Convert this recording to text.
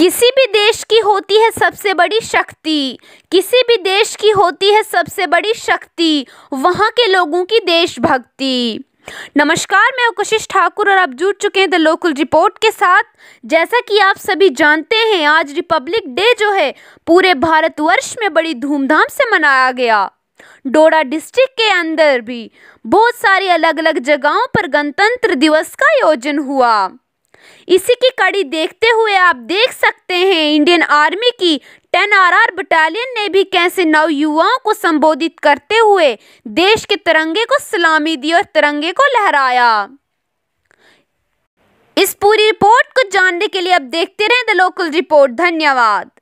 किसी भी देश की होती है सबसे बड़ी शक्ति किसी भी देश की होती है सबसे बड़ी शक्ति वहाँ के लोगों की देशभक्ति नमस्कार मैं कशिश ठाकुर और आप जुड़ चुके हैं द लोकल रिपोर्ट के साथ जैसा कि आप सभी जानते हैं आज रिपब्लिक डे जो है पूरे भारतवर्ष में बड़ी धूमधाम से मनाया गया डोडा डिस्ट्रिक्ट के अंदर भी बहुत सारी अलग अलग जगहों पर गणतंत्र दिवस का आयोजन हुआ इसी की कड़ी देखते हुए आप देख सकते हैं इंडियन आर्मी की टेन आर आर बटालियन ने भी कैसे युवाओं को संबोधित करते हुए देश के तिरंगे को सलामी दी और तिरंगे को लहराया इस पूरी रिपोर्ट को जानने के लिए अब देखते रहें द लोकल रिपोर्ट धन्यवाद